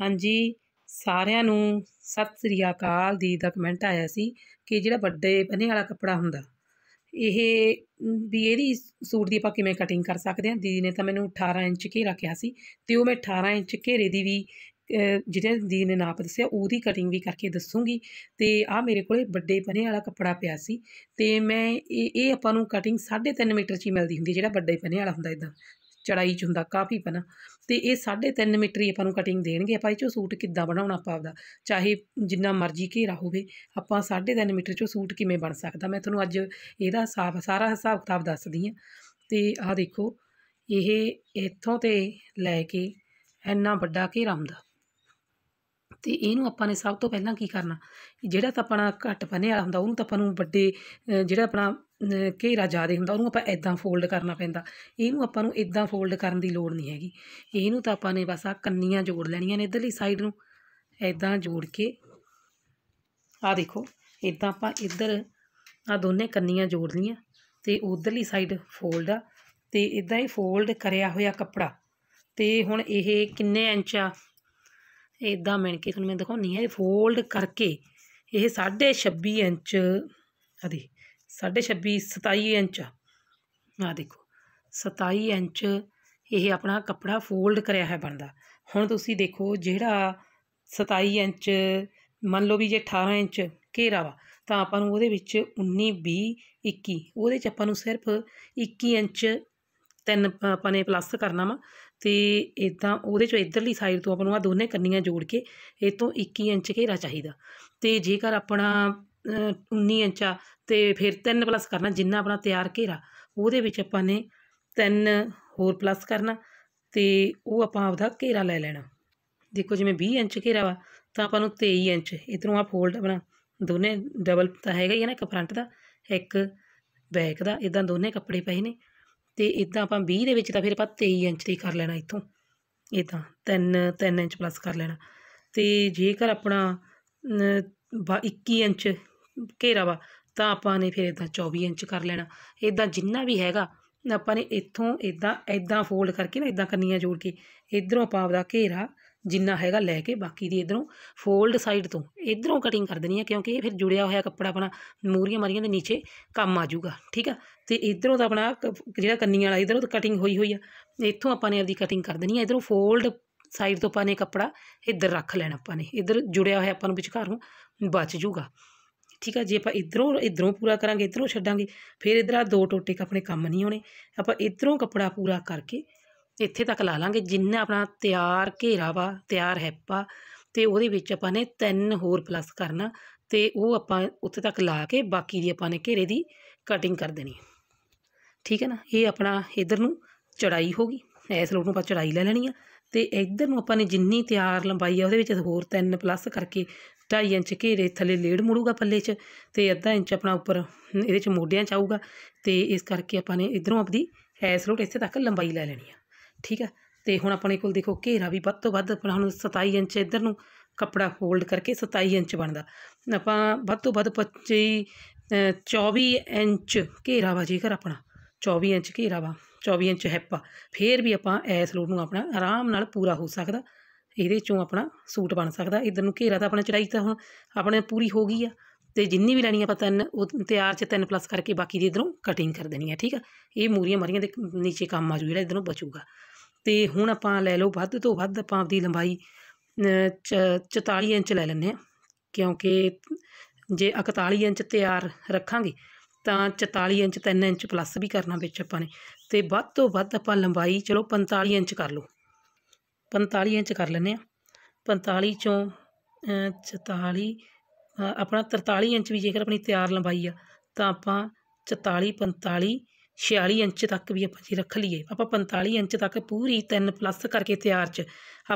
ਹਾਂਜੀ ਸਾਰਿਆਂ ਨੂੰ ਸਤਿ ਸ੍ਰੀ ਅਕਾਲ ਦੀ ਦਾ ਕਮੈਂਟ ਆਇਆ ਸੀ ਕਿ ਜਿਹੜਾ ਵੱਡੇ ਬੰਨੇ ਵਾਲਾ ਕੱਪੜਾ ਹੁੰਦਾ ਇਹ ਵੀ ਇਹਦੀ ਸੂਟ ਦੀ ਆਪਾਂ ਕਿਵੇਂ ਕਟਿੰਗ ਕਰ ਸਕਦੇ ਹਾਂ ਦੀਦੀ ਨੇ ਤਾਂ ਮੈਨੂੰ 18 ਇੰਚ ਘੇਰਾ ਕਿਹਾ ਸੀ ਤੇ ਉਹ ਮੈਂ 18 ਇੰਚ ਘੇਰੇ ਦੀ ਵੀ ਜਿਹੜੇ ਦੀਦੀ ਨੇ ਨਾਪ ਦੱਸਿਆ ਉਹਦੀ ਕਟਿੰਗ ਵੀ ਕਰਕੇ ਦੱਸੂਗੀ ਤੇ ਆ ਮੇਰੇ ਕੋਲੇ ਵੱਡੇ ਪਨੇ ਵਾਲਾ ਕੱਪੜਾ ਪਿਆ ਸੀ ਤੇ ਮੈਂ ਇਹ ਇਹ ਆਪਾਂ ਨੂੰ ਕਟਿੰਗ 3.5 ਮੀਟਰ 'ਚ ਹੀ ਮਿਲਦੀ ਹੁੰਦੀ ਜਿਹੜਾ ਵੱਡੇ ਪਨੇ ਵਾਲਾ ਹੁੰਦਾ ਇਦਾਂ ਚੜਾਈ 'ਚ ਹੁੰਦਾ ਕਾਫੀ ਪਨਾ ਤੇ ਇਹ 3.5 ਮੀਟਰ ਹੀ ਆਪਾਂ ਨੂੰ ਕਟਿੰਗ ਦੇਣਗੇ ਆਪਾਂ ਇਹ ਚੋਂ ਸੂਟ ਕਿੱਦਾਂ ਬਣਾਉਣਾ ਆਪਾਂ ਆਪਦਾ ਚਾਹੇ ਜਿੰਨਾ ਮਰਜ਼ੀ ਘੇਰਾ ਹੋਵੇ ਆਪਾਂ 3.5 ਮੀਟਰ ਚੋਂ ਸੂਟ ਕਿਵੇਂ ਬਣ ਸਕਦਾ ਮੈਂ ਤੁਹਾਨੂੰ ਅੱਜ ਇਹਦਾ ਸਾਰਾ ਹਿਸਾਬ ਕਿਤਾਬ ਦੱਸਦੀ ਆ ਤੇ ਆਹ ਦੇਖੋ ਇਹ ਇੱਥੋਂ ਤੇ ਲੈ ਕੇ ਇੰਨਾ ਵੱਡਾ ਘੇਰਾ ਹੁੰਦਾ ਤੇ ਇਹਨੂੰ ਆਪਾਂ ਨੇ ਸਭ ਤੋਂ ਪਹਿਲਾਂ ਕੀ ਕਰਨਾ ਜਿਹੜਾ ਤਾਂ ਆਪਣਾ ਘੱਟ ਬਣੇ ਵਾਲਾ ਹੁੰਦਾ ਉਹਨੂੰ ਤਾਂ ਆਪਾਂ ਨੂੰ ਵੱਡੇ ਜਿਹੜਾ ਆਪਣਾ ਘੇਰਾ ਜ਼ਿਆਦਾ ਹੁੰਦਾ ਉਹਨੂੰ ਆਪਾਂ ਇੱਦਾਂ ਫੋਲਡ ਕਰਨਾ ਪੈਂਦਾ ਇਹਨੂੰ ਆਪਾਂ ਨੂੰ ਇੱਦਾਂ ਫੋਲਡ ਕਰਨ ਦੀ ਲੋੜ ਨਹੀਂ ਹੈਗੀ ਇਹਨੂੰ ਤਾਂ ਆਪਾਂ ਨੇ ਬਸ ਆ ਕੰਨੀਆਂ ਜੋੜ ਲੈਣੀਆਂ ਨੇ ਇਧਰਲੀ ਸਾਈਡ ਨੂੰ ਇੱਦਾਂ ਜੋੜ ਕੇ ਆ ਦੇਖੋ ਇਦਾਂ ਆਪਾਂ ਇੱਧਰ ਆ ਦੋਨੇ ਕੰਨੀਆਂ ਜੋੜ ਲੀਆਂ ਤੇ ਉਧਰਲੀ ਸਾਈਡ ਫੋਲਡ ਆ ਤੇ ਇਦਾਂ ਹੀ ਫੋਲਡ ਕਰਿਆ ਹੋਇਆ ਕੱਪੜਾ ਤੇ ਹੁਣ ਇਹ ਕਿੰਨੇ ਇੰਚ ਆ ਇਦਾਂ ਮਿਣ ਕੇ ਤੁਹਾਨੂੰ ਮੈਂ ਦਿਖਾਉਣੀ ਆ ਇਹ ਫੋਲਡ ਕਰਕੇ ਇਹ 26.5 ਇੰਚ ਆ ਦੇ 26 27 ਇੰਚ ਆ ਦੇਖੋ 27 ਇੰਚ ਇਹ ਆਪਣਾ ਕੱਪੜਾ ਫੋਲਡ ਕਰਿਆ ਹੈ ਬਣਦਾ ਹੁਣ ਤੁਸੀਂ ਦੇਖੋ ਜਿਹੜਾ 27 ਇੰਚ ਮੰਨ ਲਓ ਵੀ ਜੇ 18 ਇੰਚ ਘੇਰਾ ਵਾ ਤਾਂ ਆਪਾਂ ਨੂੰ ਉਹਦੇ ਵਿੱਚ 19 20 21 ਉਹਦੇ 'ਚ ਆਪਾਂ ਨੂੰ ਸਿਰਫ 21 ਇੰਚ ਤਿੰਨ ਆਪਾਂ ਨੇ ਪਲੱਸ ਕਰਨਾ ਵਾ ਤੇ ਇਦਾਂ ਉਹਦੇ ਚ ਇਧਰਲੀ ਸਾਈਡ ਤੋਂ ਆਪਾਂ ਨੂੰ ਆ ਦੋਨੇ ਕੰਨੀਆਂ ਜੋੜ ਕੇ ਇਹ ਤੋਂ 21 ਇੰਚ ਘੇਰਾ ਚਾਹੀਦਾ ਤੇ ਜੇਕਰ ਆਪਣਾ ਉੱਨੀ ਇੰਚਾ ਤੇ ਫਿਰ ਤਿੰਨ ਪਲੱਸ ਕਰਨਾ ਜਿੰਨਾ ਆਪਣਾ ਤਿਆਰ ਘੇਰਾ ਉਹਦੇ ਵਿੱਚ ਆਪਾਂ ਨੇ ਤਿੰਨ ਹੋਰ ਪਲੱਸ ਕਰਨਾ ਤੇ ਉਹ ਆਪਾਂ ਆਪਦਾ ਘੇਰਾ ਲੈ ਲੈਣਾ ਦੇਖੋ ਜਿਵੇਂ 20 ਇੰਚ ਘੇਰਾ ਵਾ ਤਾਂ ਆਪਾਂ ਨੂੰ 23 ਇੰਚ ਇਧਰੋਂ ਆ ਫੋਲਡ ਆਪਣਾ ਦੋਨੇ ਡਬਲ ਤਾਂ ਹੈਗਾ ਹੀ ਹੈ ਨਾ ਇੱਕ ਫਰੰਟ ਦਾ ਇੱਕ ਬੈਕ ਦਾ ਇਦਾਂ ਦੋਨੇ ਕੱਪੜੇ ਪਏ ਨੇ ਤੇ ਇਦਾਂ ਆਪਾਂ 20 ਦੇ ਵਿੱਚ ਤਾਂ ਫਿਰ ਆਪਾਂ 23 ਇੰਚ ਦੀ ਕਰ ਲੈਣਾ ਇੱਥੋਂ ਇਦਾਂ 3 3 ਇੰਚ ਪਲੱਸ ਕਰ ਲੈਣਾ ਤੇ ਜੇਕਰ ਆਪਣਾ 21 ਇੰਚ ਘੇਰਾ ਵਾ ਤਾਂ ਆਪਾਂ ਨੇ ਫਿਰ ਇਦਾਂ 24 ਇੰਚ ਕਰ ਲੈਣਾ ਇਦਾਂ ਜਿੰਨਾ ਵੀ ਹੈਗਾ ਆਪਾਂ ਨੇ ਇੱਥੋਂ ਇਦਾਂ ਇਦਾਂ ਫੋਲਡ ਕਰਕੇ ਨਾ ਇਦਾਂ ਕੰਨੀਆਂ ਜੋੜ ਕੇ ਇਧਰੋਂ ਆਪਾਂ ਆਪਦਾ ਘੇਰਾ ਜਿੰਨਾ ਹੈਗਾ ਲੈ ਕੇ ਬਾਕੀ ਦੀ ਇਧਰੋਂ ਫੋਲਡ ਸਾਈਡ ਤੋਂ ਇਧਰੋਂ ਕਟਿੰਗ ਕਰ ਦੇਣੀ ਹੈ ਕਿਉਂਕਿ ਇਹ ਫਿਰ ਜੁੜਿਆ ਹੋਇਆ ਕੱਪੜਾ ਆਪਣਾ ਮੂਰੀਆਂ ਮਾਰੀਆਂ ਦੇ ਨੀਚੇ ਕੰਮ ਆ ਜਾਊਗਾ ਠੀਕ ਆ ਤੇ ਇਧਰੋਂ ਤਾਂ ਆਪਣਾ ਜਿਹੜਾ ਕੰਨੀਆਂ ਵਾਲਾ ਇਧਰੋਂ ਤਾਂ ਕਟਿੰਗ ਹੋਈ ਹੋਈ ਆ ਇੱਥੋਂ ਆਪਾਂ ਨੇ ਆਪਦੀ ਕਟਿੰਗ ਕਰ ਦੇਣੀ ਹੈ ਇਧਰੋਂ ਫੋਲਡ ਸਾਈਡ ਤੋਂ ਆਪਾਂ ਨੇ ਕੱਪੜਾ ਇੱਧਰ ਰੱਖ ਲੈਣਾ ਆਪਾਂ ਨੇ ਇੱਧਰ ਜੁੜਿਆ ਹੋਇਆ ਆਪਾਂ ਨੂੰ ਵਿਚਕਾਰੋਂ ਬਚ ਜੂਗਾ ਠੀਕ ਆ ਜੇ ਆਪਾਂ ਇਧਰੋਂ ਇਧਰੋਂ ਪੂਰਾ ਕਰਾਂਗੇ ਇਧਰੋਂ ਛੱਡਾਂਗੇ ਫਿਰ ਇਧਰ ਆ ਦੋ ਟੋਟੇ ਆਪਣੇ ਕੰਮ ਨਹੀਂ ਹੋਣੇ ਆਪਾਂ ਇਧਰੋਂ ਕੱਪੜਾ ਪੂਰਾ ਕਰਕੇ ਇੱਥੇ ਤੱਕ ਲਾ ਲਾਂਗੇ ਜਿੰਨਾ ਆਪਣਾ ਤਿਆਰ ਘੇਰਾ ਵਾ ਤਿਆਰ ਹੈਪਾ ਤੇ ਉਹਦੇ ਵਿੱਚ ਆਪਾਂ ਨੇ ਤਿੰਨ ਹੋਰ ਪਲੱਸ ਕਰਨਾ ਤੇ ਉਹ ਆਪਾਂ ਉੱਥੇ ਤੱਕ ਲਾ ਕੇ ਬਾਕੀ ਦੀ ਆਪਾਂ ਨੇ ਘੇਰੇ ਦੀ ਕਟਿੰਗ ਕਰ ਦੇਣੀ ਠੀਕ ਹੈ ਨਾ ਇਹ ਆਪਣਾ ਇਧਰ ਨੂੰ ਚੜਾਈ ਹੋਗੀ ਐਸ ਲੋਟ ਨੂੰ ਆਪਾਂ ਚੜਾਈ ਲੈ ਲੈਣੀ ਆ ਤੇ ਇਧਰ ਨੂੰ ਆਪਾਂ ਨੇ ਜਿੰਨੀ ਤਿਆਰ ਲੰਬਾਈ ਆ ਉਹਦੇ ਵਿੱਚ ਹੋਰ ਤਿੰਨ ਪਲੱਸ ਕਰਕੇ ਢਾਈ ਇੰਚ ਘੇਰੇ ਥੱਲੇ ਲੇੜ ਮੁੜੂਗਾ ਪੱਲੇ 'ਚ ਤੇ ਅੱਧਾ ਇੰਚ ਆਪਣਾ ਉੱਪਰ ਇਹਦੇ 'ਚ ਮੋਢਿਆਂ 'ਚ ਆਊਗਾ ਤੇ ਇਸ ਕਰਕੇ ਆਪਾਂ ਨੇ ਇਧਰੋਂ ਆਪਦੀ ਹੈ ਰੋਟ ਇੱਥੇ ਤੱਕ ਲੰਬਾਈ ਲੈ ਲੈਣੀ ਆ ਠੀਕ ਆ ਤੇ ਹੁਣ ਆਪਣੇ ਕੋਲ ਦੇਖੋ ਘੇਰਾ ਵੀ ਵੱਧ ਤੋਂ ਵੱਧ ਆਪਣਾ ਹੁਣ 27 ਇੰਚ ਇਧਰ ਨੂੰ ਕੱਪੜਾ ਫੋਲਡ ਕਰਕੇ 27 ਇੰਚ ਬਣਦਾ ਆਪਾਂ ਵੱਧ ਤੋਂ ਵੱਧ 25 24 ਇੰਚ ਘੇਰਾ ਵਾ ਜੇਕਰ ਆਪਣਾ 24 ਇੰਚ ਘੇਰਾ ਵਾ 24 ਇੰਚ ਹੈਪਾ ਫੇਰ ਵੀ ਆਪਾਂ ਇਸ ਲੋਡ ਨੂੰ ਆਪਣਾ ਆਰਾਮ ਨਾਲ ਪੂਰਾ ਹੋ ਸਕਦਾ ਇਹਦੇ ਚੋਂ ਆਪਣਾ ਸੂਟ ਬਣ ਸਕਦਾ ਇਧਰ ਨੂੰ ਘੇਰਾ ਤਾਂ ਆਪਣਾ ਚੜਾਈ ਤਾਂ ਹੁਣ ਆਪਣੇ ਪੂਰੀ ਹੋ ਗਈ ਆ ਤੇ ਜਿੰਨੀ ਵੀ ਲੈਣੀ ਪਤਾ ਤਿੰਨ ਉਹ ਤਿਆਰ ਚ ਤਿੰਨ ਪਲੱਸ ਕਰਕੇ ਬਾਕੀ ਦੀ ਇਧਰੋਂ ਕਟਿੰਗ ਕਰ ਦੇਣੀ ਆ ਠੀਕ ਆ ਇਹ ਮੂਰੀਆਂ ਮਰੀਆਂ ਦੇ ਨੀਚੇ ਕੰਮ ਆ ਜੂ ਜਿਹੜਾ ਇਧਰੋਂ ਬਚੂਗਾ ਤੇ ਹੁਣ ਆਪਾਂ ਲੈ ਲਓ ਵੱਧ ਤੋਂ ਵੱਧ ਆਪਾਂ ਦੀ ਲੰਬਾਈ 44 ਇੰਚ ਲੈ ਲੈਂਦੇ ਆ ਕਿਉਂਕਿ ਜੇ 41 ਇੰਚ ਤਿਆਰ ਰੱਖਾਂਗੇ ਤਾਂ 44 ਇੰਚ 3 ਇੰਚ ਪਲੱਸ ਵੀ ਕਰਨਾ ਵਿੱਚ ਆਪਾਂ ਨੇ ਤੇ ਵੱਧ ਤੋਂ ਵੱਧ ਆਪਾਂ ਲੰਬਾਈ ਚਲੋ 45 ਇੰਚ ਕਰ ਲਓ 45 ਇੰਚ ਕਰ ਲੈਂਦੇ ਆ 45 ਚੋਂ 44 ਆਪਣਾ 43 ਇੰਚ ਵੀ ਜੇਕਰ ਆਪਣੀ ਤਿਆਰ ਲੰਬਾਈ ਆ ਤਾਂ ਆਪਾਂ 44 45 46 ਇੰਚ ਤੱਕ ਵੀ ਆਪਾਂ ਜੀ ਰੱਖ ਲਈਏ ਆਪਾਂ 45 ਇੰਚ ਤੱਕ ਪੂਰੀ 3 ਪਲੱਸ ਕਰਕੇ ਤਿਆਰ 'ਚ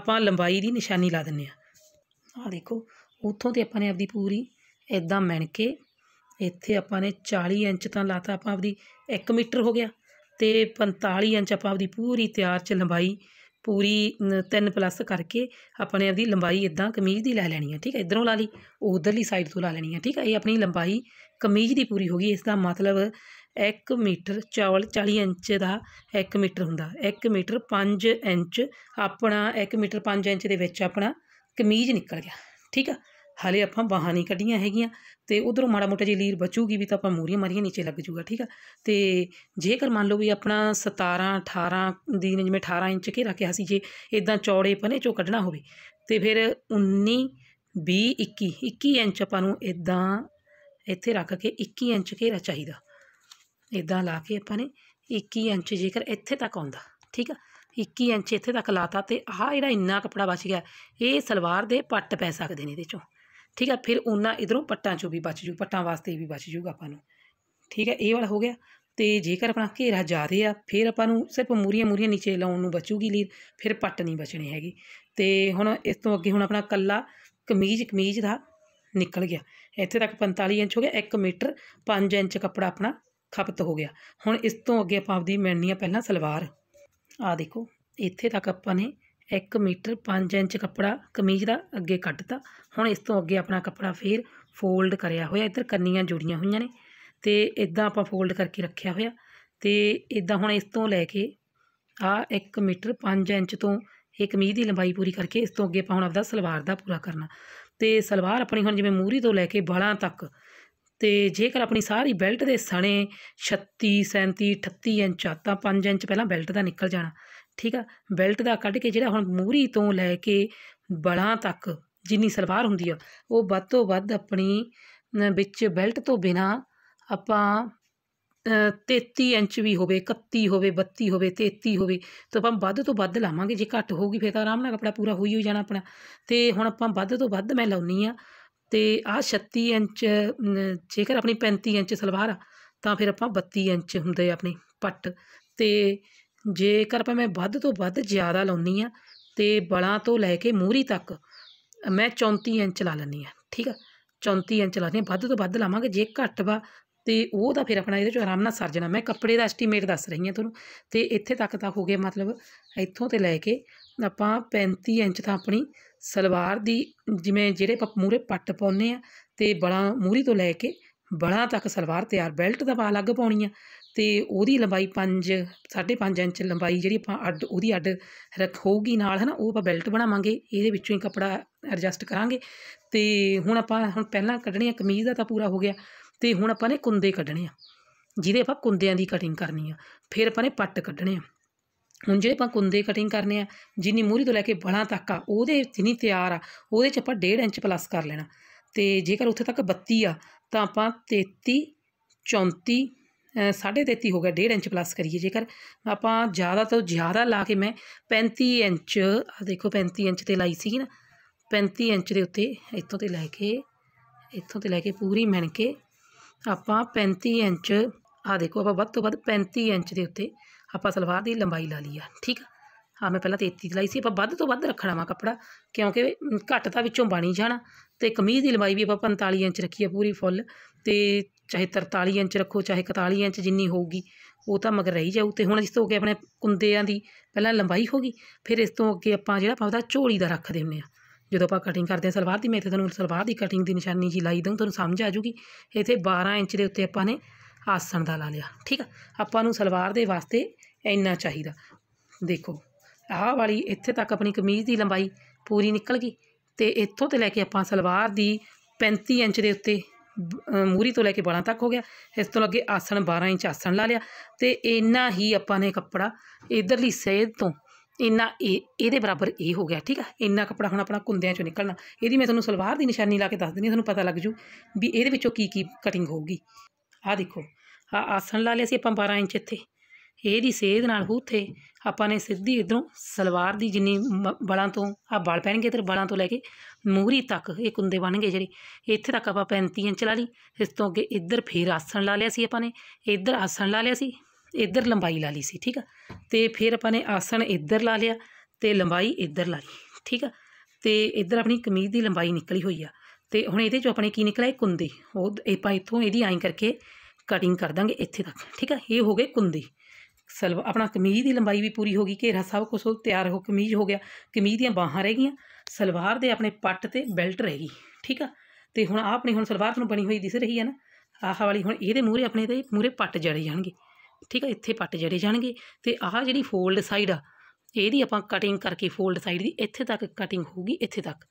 ਆਪਾਂ ਲੰਬਾਈ ਦੀ ਨਿਸ਼ਾਨੀ ਲਾ ਦਿੰਨੇ ਆ ਆ ਦੇਖੋ ਉੱਥੋਂ ਤੇ ਆਪਾਂ ਨੇ ਆਪਦੀ ਪੂਰੀ ਇਦਾਂ ਮਣ ਕੇ ਇੱਥੇ ਆਪਾਂ ਨੇ 40 ਇੰਚ ਤਾਂ ਲਾਤਾ ਆਪਾਂ ਆਪਦੀ 1 ਮੀਟਰ ਹੋ ਗਿਆ ਤੇ 45 ਇੰਚ ਆਪਾਂ ਆਪਦੀ ਪੂਰੀ ਤਿਆਰ 'ਚ ਲੰਬਾਈ ਪੂਰੀ 3 ਪਲੱਸ ਕਰਕੇ ਆਪਣੇ ਆਪਦੀ ਲੰਬਾਈ ਇਦਾਂ ਕਮੀਜ਼ ਦੀ ਲੈ ਲੈਣੀ ਹੈ ਠੀਕ ਹੈ ਇਧਰੋਂ ਲਾ ਲਈ ਉਧਰਲੀ ਸਾਈਡ ਤੋਂ ਲਾ ਲੈਣੀ ਹੈ ਠੀਕ ਹੈ ਇਹ ਆਪਣੀ ਲੰਬਾਈ ਕਮੀਜ਼ ਦੀ ਪੂਰੀ ਹੋ ਗਈ ਇਸ ਦਾ ਮਤਲਬ 1 ਮੀਟਰ ਚਾਵਲ 40 ਇੰਚ ਦਾ 1 ਮੀਟਰ ਹੁੰਦਾ 1 ਮੀਟਰ 5 ਇੰਚ ਆਪਣਾ 1 ਮੀਟਰ 5 ਇੰਚ ਦੇ ਵਿੱਚ ਆਪਣਾ ਕਮੀਜ਼ ਨਿਕਲ ਗਿਆ ਠੀਕ ਹੈ ਹਾਲੇ ਆਪਾਂ ਬਾਹਾਂ ਨਹੀਂ ਕੱਢੀਆਂ ਹੈਗੀਆਂ ਤੇ ਉਧਰੋਂ ਮਾੜਾ ਮੋਟਾ ਜੀ ਲੀਰ ਬਚੂਗੀ ਵੀ ਤਾਂ ਆਪਾਂ ਮੂਰੀਆਂ ਮਾਰੀਆਂ ਨੀਚੇ ਲੱਗ ਜੂਗਾ ਠੀਕ ਆ ਤੇ ਜੇਕਰ ਮੰਨ ਲਓ ਵੀ ਆਪਣਾ 17 18 ਦੀ ਨਿਜਮੇ 18 ਇੰਚ ਘੇਰਾ ਰੱਖਿਆ ਸੀ ਜੇ ਇਦਾਂ ਚੌੜੇ ਪਨੇ ਚੋਂ ਕੱਢਣਾ ਹੋਵੇ ਤੇ ਫਿਰ 19 20 21 21 ਇੰਚ ਆਪਾਂ ਨੂੰ ਇਦਾਂ ਇੱਥੇ ਰੱਖ ਕੇ 21 ਇੰਚ ਘੇਰਾ ਚਾਹੀਦਾ ਇਦਾਂ ਲਾ ਕੇ ਆਪਾਂ ਨੇ 21 ਇੰਚ ਜੇਕਰ ਇੱਥੇ ਤੱਕ ਆਉਂਦਾ ਠੀਕ ਆ 21 ਇੰਚ ਇੱਥੇ ਤੱਕ ਲਾਤਾ ਤੇ ਆਹ ਜਿਹੜਾ ਇੰਨਾ ਕਪੜਾ ਬਚ ਗਿਆ ਇਹ ਸਲਵਾਰ ਦੇ ਪੱਟ ਪੈ ਸਕਦੇ ਨੇ ਇਹਦੇ ਚੋਂ ਠੀਕ ਹੈ ਫਿਰ ਉਹਨਾਂ ਇਧਰੋਂ ਪੱਟਾਂ ਚੋਂ ਵੀ ਬਚ ਜੂ ਪੱਟਾਂ ਵਾਸਤੇ ਵੀ ਬਚ ਜੂਗਾ ਆਪਾਂ ਨੂੰ ਠੀਕ ਹੈ ਇਹ ਵਾਲਾ ਹੋ ਗਿਆ ਤੇ ਜੇਕਰ ਆਪਣਾ ਘੇਰਾ ਜਾ ਆ ਫਿਰ ਆਪਾਂ ਨੂੰ ਸਿਰਫ ਮੂਰੀਆਂ ਮੂਰੀਆਂ ਨੀਚੇ ਲਾਉਣ ਨੂੰ ਬਚੂਗੀ ਲੀਰ ਫਿਰ ਪੱਟ ਨਹੀਂ ਬਚਣੀ ਹੈਗੀ ਤੇ ਹੁਣ ਇਸ ਤੋਂ ਅੱਗੇ ਹੁਣ ਆਪਣਾ ਕੱਲਾ ਕਮੀਜ਼ ਕਮੀਜ਼ ਦਾ ਨਿਕਲ ਗਿਆ ਇੱਥੇ ਤੱਕ 45 ਇੰਚ ਹੋ ਗਿਆ 1 ਮੀਟਰ 5 ਇੰਚ ਕੱਪੜਾ ਆਪਣਾ ਖਪਤ ਹੋ ਗਿਆ ਹੁਣ ਇਸ ਤੋਂ ਅੱਗੇ ਆਪਾਂ ਆਪਦੀ ਮਿਣਨੀ ਆ ਪਹਿਲਾਂ ਸਲਵਾਰ ਆ ਦੇਖੋ ਇੱਥੇ ਤੱਕ ਆਪਾਂ ਨੇ 1 ਮੀਟਰ 5 ਇੰਚ ਕੱਪੜਾ ਕਮੀਜ਼ ਦਾ ਅੱਗੇ ਕੱਟਤਾ ਹੁਣ ਇਸ ਤੋਂ ਅੱਗੇ ਆਪਣਾ ਕੱਪੜਾ ਫੇਰ ਫੋਲਡ ਕਰਿਆ ਹੋਇਆ ਇੱਧਰ ਕੰਨੀਆਂ ਜੁੜੀਆਂ ਹੋਈਆਂ ਨੇ ਤੇ ਇਦਾਂ ਆਪਾਂ ਫੋਲਡ ਕਰਕੇ ਰੱਖਿਆ ਹੋਇਆ ਤੇ ਇਦਾਂ ਹੁਣ ਇਸ ਤੋਂ ਲੈ ਕੇ ਆ 1 ਮੀਟਰ 5 ਇੰਚ ਤੋਂ ਇਹ ਕਮੀਜ਼ ਦੀ ਲੰਬਾਈ ਪੂਰੀ ਕਰਕੇ ਇਸ ਤੋਂ ਅੱਗੇ ਆਪਾਂ ਹੁਣ ਆਪਦਾ ਸਲਵਾਰ ਦਾ ਪੂਰਾ ਕਰਨਾ ਤੇ ਸਲਵਾਰ ਆਪਣੀ ਹੁਣ ਜਿਵੇਂ ਮੂਰੀ ਤੋਂ ਲੈ ਕੇ ਬਾਲਾਂ ਤੱਕ ਤੇ ਜੇਕਰ ਆਪਣੀ ਸਾਰੀ ਬੈਲਟ ਦੇ ਸਣੇ 36 37 38 ਇੰਚ ਤਾਂ 5 ਇੰਚ ਪਹਿਲਾਂ ਬੈਲਟ ਦਾ ਨਿਕਲ ਜਾਣਾ ਠੀਕ ਆ ਬੈਲਟ ਦਾ ਕੱਢ ਕੇ ਜਿਹੜਾ ਹੁਣ ਮੂਰੀ ਤੋਂ ਲੈ ਕੇ ਬਲਾਂ ਤੱਕ ਜਿੰਨੀ ਸਲਵਾਰ ਹੁੰਦੀ ਆ ਉਹ ਵੱਧ ਤੋਂ ਵੱਧ ਆਪਣੀ ਵਿੱਚ ਬੈਲਟ ਤੋਂ ਬਿਨਾ ਆਪਾਂ 33 ਇੰਚ ਵੀ ਹੋਵੇ 31 ਹੋਵੇ 32 ਹੋਵੇ 33 ਹੋਵੇ ਤਾਂ ਆਪਾਂ ਵੱਧ ਤੋਂ ਵੱਧ ਲਾਵਾਂਗੇ ਜੇ ਘੱਟ ਹੋਊਗੀ ਫੇਰ ਤਾਂ ਆਰਾਮ ਨਾਲ ਕਪੜਾ ਪੂਰਾ ਹੋਈ ਹੋ ਜਾਣਾ ਆਪਣਾ ਤੇ ਹੁਣ ਆਪਾਂ ਵੱਧ ਤੋਂ ਵੱਧ ਮੈਂ ਲਾਉਣੀ ਆ ਤੇ ਆ 36 ਇੰਚ ਜੇਕਰ ਆਪਣੀ 35 ਇੰਚ ਸਲਵਾਰ ਆ ਤਾਂ ਫਿਰ ਆਪਾਂ 32 ਇੰਚ ਹੁੰਦੇ ਆਪਣੀ ਪੱਟ ਤੇ ਜੇਕਰ ਆਪਾਂ ਮੈਂ ਵੱਧ ਤੋਂ ਵੱਧ ਜ਼ਿਆਦਾ ਲਾਉਣੀ ਆ ਤੇ ਬਲਾਂ ਤੋਂ ਲੈ ਕੇ ਮੂਹਰੀ ਤੱਕ ਮੈਂ 34 ਇੰਚ ਲਾ ਲੈਣੀ ਆ ਠੀਕ ਆ 34 ਇੰਚ ਲਾਉਣੀ ਵੱਧ ਤੋਂ ਵੱਧ ਲਾਵਾਂਗੇ ਜੇ ਘੱਟ ਵਾ ਤੇ ਉਹ ਦਾ ਫਿਰ ਆਪਣਾ ਇਹਦੇ ਚ ਆਰਾਮ ਨਾਲ ਸਰ ਜਾਣਾ ਮੈਂ ਕੱਪੜੇ ਦਾ ਐਸਟੀਮੇਟ ਦੱਸ ਰਹੀ ਹਾਂ ਤੁਹਾਨੂੰ ਤੇ ਇੱਥੇ ਤੱਕ ਤਾਂ ਹੋ ਗਿਆ ਮਤਲਬ ਇੱਥੋਂ ਤੇ ਲੈ ਕੇ ਆਪਾਂ 35 ਇੰਚ ਤਾਂ ਆਪਣੀ ਸਲਵਾਰ ਦੀ ਜਿਵੇਂ ਜਿਹੜੇ ਆਪਾਂ ਮੂਰੇ ਪੱਟ ਪਾਉਨੇ ਆ ਤੇ ਬਲਾਂ ਮੂਰੀ ਤੋਂ ਲੈ ਕੇ ਬਲਾਂ ਤੱਕ ਸਲਵਾਰ ਤਿਆਰ ਬੈਲਟ ਦਾ ਆਪਾਂ ਅਲੱਗ ਪਾਉਣੀ ਆ ਤੇ ਉਹਦੀ ਲੰਬਾਈ 5 5.5 ਇੰਚ ਲੰਬਾਈ ਜਿਹੜੀ ਆਪਾਂ ਅੱਡ ਉਹਦੀ ਅੱਡ ਰੱਖ ਹੋਊਗੀ ਨਾਲ ਹਨਾ ਉਹ ਆਪਾਂ ਬੈਲਟ ਬਣਾਵਾਂਗੇ ਇਹਦੇ ਵਿੱਚੋਂ ਹੀ ਕੱਪੜਾ ਐਡਜਸਟ ਕਰਾਂਗੇ ਤੇ ਹੁਣ ਆਪਾਂ ਹੁਣ ਪਹਿਲਾਂ ਕੱਢਣੀ ਆ ਕਮੀਜ਼ ਦਾ ਤਾਂ ਪੂਰਾ ਹੋ ਗਿਆ ਤੇ ਹੁਣ ਆਪਾਂ ਨੇ ਕੁੰਦੇ ਕੱਢਣੇ ਆ ਜਿਹਦੇ ਆਪਾਂ ਕੁੰਦਿਆਂ ਦੀ ਕਟਿੰਗ ਕਰਨੀ ਆ ਫਿਰ ਆਪਾਂ ਨੇ ਪੱਟ ਕੱਢਣੇ ਆ ਹੁਣ ਜਿਹੜੇ ਆਪਾਂ ਕੁੰਦੇ ਕਟਿੰਗ ਕਰਨੇ ਆ ਜਿੰਨੀ ਮੂਰੀ ਤੋਂ ਲੈ ਕੇ ਬਲਾਂ ਤੱਕ ਆ ਉਹਦੇ ਜਿੰਨੀ ਤਿਆਰ ਆ ਉਹਦੇ 'ਚ ਆਪਾਂ 1.5 ਇੰਚ ਪਲੱਸ ਕਰ ਲੈਣਾ ਤੇ ਜੇਕਰ ਉੱਥੇ ਤੱਕ 32 ਆ ਤਾਂ ਆਪਾਂ 33 34 ਸਾਢੇ 33 ਹੋ ਗਿਆ 1.5 ਇੰਚ ਪਲੱਸ ਕਰੀਏ ਜੇਕਰ ਆਪਾਂ ਜ਼ਿਆਦਾ ਤੋਂ ਜ਼ਿਆਦਾ ਲਾ ਕੇ ਮੈਂ 35 ਇੰਚ ਆ ਦੇਖੋ 35 ਇੰਚ ਤੇ ਲਾਈ ਸੀ ਨਾ 35 ਇੰਚ ਦੇ ਉੱਤੇ ਇੱਥੋਂ ਤੇ ਲੈ ਕੇ ਇੱਥੋਂ ਤੇ ਲੈ ਕੇ ਪੂਰੀ ਮਣ ਕੇ ਆਪਾਂ 35 ਇੰਚ ਆ ਦੇਖੋ ਆਪਾਂ ਵੱਧ ਤੋਂ ਵੱਧ 35 ਇੰਚ ਦੇ ਉੱਤੇ ਆਪਾਂ ਸਲਵਾਰ ਦੀ ਲੰਬਾਈ ਲਾ ਲਈ ਆ ਠੀਕ ਆ ਆ ਮੈਂ ਪਹਿਲਾਂ 33 ਲਾਈ ਸੀ ਆਪਾਂ ਵੱਧ ਤੋਂ ਵੱਧ ਰੱਖਣਾ ਵਾ ਕੱਪੜਾ ਕਿਉਂਕਿ ਘੱਟ ਤਾਂ ਵਿੱਚੋਂ ਬਣੀ ਜਾਣਾ ਤੇ ਕਮੀਜ਼ ਦੀ ਲੰਬਾਈ ਵੀ ਆਪਾਂ 45 ਇੰਚ ਰੱਖੀ ਆ ਪੂਰੀ ਫੁੱਲ ਤੇ ਚਾਹੇ 43 ਇੰਚ ਰੱਖੋ ਚਾਹੇ 41 ਇੰਚ ਜਿੰਨੀ ਹੋਊਗੀ ਉਹ ਤਾਂ ਮਗਰ ਰਹੀ ਜਾਊ ਤੇ ਹੁਣ ਇਸ ਤੋਂ ਅੱਗੇ ਆਪਣੇ ਕੁੰਦਿਆਂ ਦੀ ਪਹਿਲਾਂ ਲੰਬਾਈ ਹੋਗੀ ਫਿਰ ਇਸ ਤੋਂ ਅੱਗੇ ਆਪਾਂ ਜਿਹੜਾ ਆਪਾਂ ਉਹਦਾ ਝੋਲੀ ਦਾ ਰੱਖਦੇ ਹੁੰਨੇ ਆ ਜਦੋਂ ਆਪਾਂ ਕਟਿੰਗ ਕਰਦੇ ਆ ਸਲਵਾਰ ਦੀ ਮੈਂ ਇੱਥੇ ਤੁਹਾਨੂੰ ਸਲਵਾਰ ਦੀ ਕਟਿੰਗ ਦੀ ਨਿਸ਼ਾਨੀ ਜੀ ਲਾਈ ਦਊਂ ਤੁਹਾਨੂੰ ਸਮਝ ਆ ਜੂਗੀ ਇੱਥੇ 12 ਇੰਚ ਦੇ ਉੱਤੇ ਆਪਾਂ ਨੇ ਆਸਣ ਦਾ ਲਾ ਲਿਆ ਠੀਕ ਆ ਆਪਾਂ ਨੂੰ ਸਲਵਾਰ ਦੇ ਵਾਸਤੇ ਇੰਨਾ ਚਾਹੀਦਾ ਦੇਖੋ ਆਹ ਵਾਲੀ ਇੱਥੇ ਤੱਕ ਆਪਣੀ ਕਮੀਜ਼ ਦੀ ਲੰਬਾਈ ਪੂਰੀ ਨਿਕਲ ਗਈ ਤੇ ਇੱਥੋਂ ਤੇ ਲੈ ਕੇ ਆਪਾਂ ਸਲਵਾਰ ਦੀ 35 ਇੰਚ ਦੇ ਉੱਤੇ ਮੂਰੀ ਤੋਂ ਲੈ ਕੇ ਬਾਹਾਂ ਤੱਕ ਹੋ ਗਿਆ ਇਸ ਤੋਂ ਅੱਗੇ ਆਸਣ 12 ਇੰਚ ਆਸਣ ਲਾ ਲਿਆ ਤੇ ਇੰਨਾ ਹੀ ਆਪਾਂ ਨੇ ਕੱਪੜਾ ਇਧਰਲੀ ਸੇਧ ਤੋਂ ਇੰਨਾ ਇਹਦੇ ਬਰਾਬਰ ਇਹ ਹੋ ਗਿਆ ਠੀਕ ਆ ਇੰਨਾ ਕੱਪੜਾ ਹੁਣ ਆਪਣਾ ਕੁੰਦਿਆਂ ਚੋਂ ਨਿਕਲਣਾ ਇਹਦੀ ਮੈਂ ਤੁਹਾਨੂੰ ਸਲਵਾਰ ਦੀ ਨਿਸ਼ਾਨੀ ਲਾ ਕੇ ਦੱਸ ਦਿੰਦੀ ਤੁਹਾਨੂੰ ਪਤਾ ਲੱਗ ਜੂ ਵੀ ਇਹਦੇ ਵਿੱਚੋਂ ਕੀ ਕੀ ਕਟਿੰਗ ਹੋਊਗੀ ਆਹ ਦੇਖੋ ਆ ਆਸਣ ਲਾ ਲਿਆ ਸੀ ਆਪਾਂ 12 ਇੰਚ ਇੱਥੇ ਇਹਦੀ ਸੇਧ ਨਾਲ ਹੂਥੇ ਆਪਾਂ ਨੇ ਸਿੱਧੀ ਇਧਰੋਂ ਸਲਵਾਰ ਦੀ ਜਿੰਨੀ ਬਲਾਂ ਤੋਂ ਆ ਬਲ ਪੈਣਗੇ ਤੇ ਬਲਾਂ ਤੋਂ ਲੈ ਕੇ ਮੂਰੀ ਤੱਕ ਇਹ ਕੁੰਦੇ ਗਏ ਜਿਹੜੇ ਇੱਥੇ ਤੱਕ ਆਪਾਂ 35 ਇੰਚ ਲਾ ਲਈ ਇਸ ਤੋਂ ਅੱਗੇ ਇੱਧਰ ਫੇਰ ਆਸਣ ਲਾ ਲਿਆ ਸੀ ਆਪਾਂ ਨੇ ਇੱਧਰ ਆਸਣ ਲਾ ਲਿਆ ਸੀ ਇੱਧਰ ਲੰਬਾਈ ਲਾ ਲਈ ਸੀ ਠੀਕ ਆ ਤੇ ਫਿਰ ਆਪਾਂ ਨੇ ਆਸਣ ਇੱਧਰ ਲਾ ਲਿਆ ਤੇ ਲੰਬਾਈ ਇੱਧਰ ਲਾ ਲਈ ਠੀਕ ਆ ਤੇ ਇੱਧਰ ਆਪਣੀ ਕਮੀਜ਼ ਦੀ ਲੰਬਾਈ ਨਿਕਲੀ ਹੋਈ ਆ ਤੇ ਹੁਣ ਇਹਦੇ ਚੋਂ ਆਪਣੇ ਕੀ ਨਿਕਲਿਆ ਕੁੰਦੇ ਉਹ ਆਪਾਂ ਇਥੋਂ ਇਹਦੀ ਆਈ ਕਰਕੇ ਕਟਿੰਗ ਕਰ ਦਾਂਗੇ ਇੱਥੇ ਤੱਕ ਠੀਕ ਹੈ ਇਹ ਹੋ ਗਏ ਕੁੰਦੀ ਸਲਵਾ ਆਪਣਾ ਕਮੀਜ਼ ਦੀ ਲੰਬਾਈ ਵੀ ਪੂਰੀ ਹੋ ਗਈ ਘੇਰਾ ਸਭ ਕੁਝ ਤਿਆਰ ਹੋ ਕਮੀਜ਼ ਹੋ ਗਿਆ ਕਮੀਜ਼ ਦੀਆਂ ਬਾਹਾਂ ਰਹਿ ਗਈਆਂ ਸਲਵਾਰ ਦੇ ਆਪਣੇ ਪੱਟ ਤੇ ਬੈਲਟ ਰਹਿ ਗਈ ਠੀਕ ਹੈ ਤੇ ਹੁਣ ਆਹ ਆਪਣੀ ਹੁਣ ਸਲਵਾਰ ਤੁਹਾਨੂੰ ਬਣੀ ਹੋਈ ਦਿਸ ਰਹੀ ਹੈ ਨਾ ਆਹ ਵਾਲੀ ਹੁਣ ਇਹਦੇ ਮੂਹਰੇ ਆਪਣੇ ਤੇ ਮੂਹਰੇ ਪੱਟ ਜੜੇ ਜਾਣਗੇ ਠੀਕ ਹੈ ਇੱਥੇ ਪੱਟ ਜੜੇ ਜਾਣਗੇ ਤੇ ਆਹ ਜਿਹੜੀ ਫੋਲਡ ਸਾਈਡ ਆ ਇਹਦੀ ਆਪਾਂ ਕਟਿੰਗ ਕਰਕੇ ਫੋਲਡ ਸਾਈਡ ਦੀ ਇੱਥੇ ਤੱਕ ਕਟਿੰਗ ਹੋਊਗੀ ਇੱਥੇ ਤੱਕ